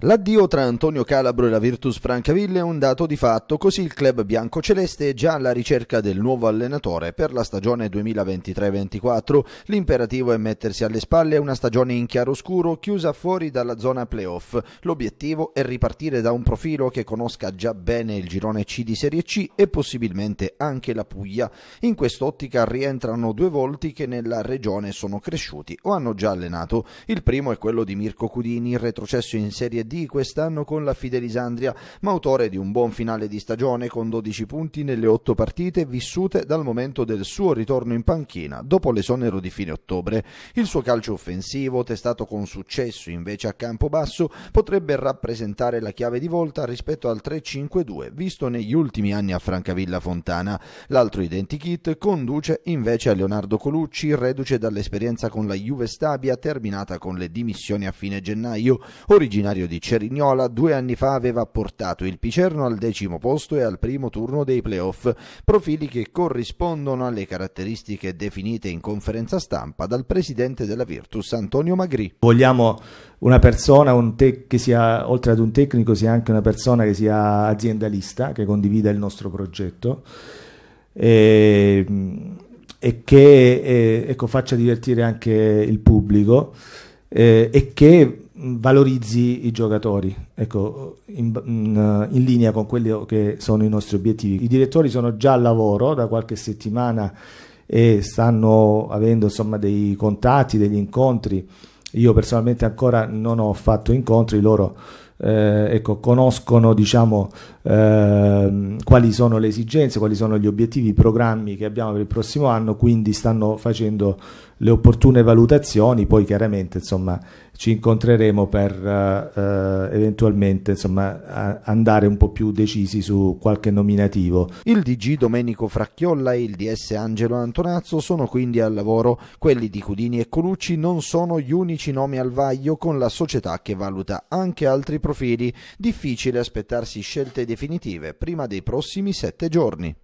L'addio tra Antonio Calabro e la Virtus Francaville è un dato di fatto, così il club biancoceleste è già alla ricerca del nuovo allenatore per la stagione 2023-24. L'imperativo è mettersi alle spalle una stagione in chiaroscuro chiusa fuori dalla zona playoff. L'obiettivo è ripartire da un profilo che conosca già bene il girone C di Serie C e possibilmente anche la Puglia. In quest'ottica rientrano due volti che nella regione sono cresciuti o hanno già allenato. Il primo è quello di Mirko Cudini, retrocesso in Serie di quest'anno con la Fidelisandria, ma autore di un buon finale di stagione con 12 punti nelle 8 partite vissute dal momento del suo ritorno in panchina dopo l'esonero di fine ottobre. Il suo calcio offensivo, testato con successo invece a campo basso, potrebbe rappresentare la chiave di volta rispetto al 3-5-2 visto negli ultimi anni a Francavilla Fontana. L'altro identikit conduce invece a Leonardo Colucci, reduce dall'esperienza con la Juve Stabia terminata con le dimissioni a fine gennaio, originario di punti, Cerignola due anni fa aveva portato il Picerno al decimo posto e al primo turno dei playoff, profili che corrispondono alle caratteristiche definite in conferenza stampa dal presidente della Virtus Antonio Magri. Vogliamo una persona un che sia, oltre ad un tecnico, sia anche una persona che sia aziendalista, che condivida il nostro progetto. E, e che eh, ecco, faccia divertire anche il pubblico eh, e che valorizzi i giocatori, ecco, in, in, in, linea con quelli che sono i nostri obiettivi. I direttori sono già al lavoro da qualche settimana e stanno avendo insomma, dei contatti, degli incontri. Io personalmente ancora non ho fatto incontri, loro eh, ecco, conoscono diciamo, eh, quali sono le esigenze, quali sono gli obiettivi, i programmi che abbiamo per il prossimo anno, quindi stanno facendo le opportune valutazioni, poi chiaramente insomma, ci incontreremo per eh, eventualmente insomma, andare un po' più decisi su qualche nominativo. Il DG Domenico Fracchiolla e il DS Angelo Antonazzo sono quindi al lavoro, quelli di Cudini e Colucci non sono gli unici nomi al vaglio con la società che valuta anche altri progetti profili, difficile aspettarsi scelte definitive prima dei prossimi sette giorni.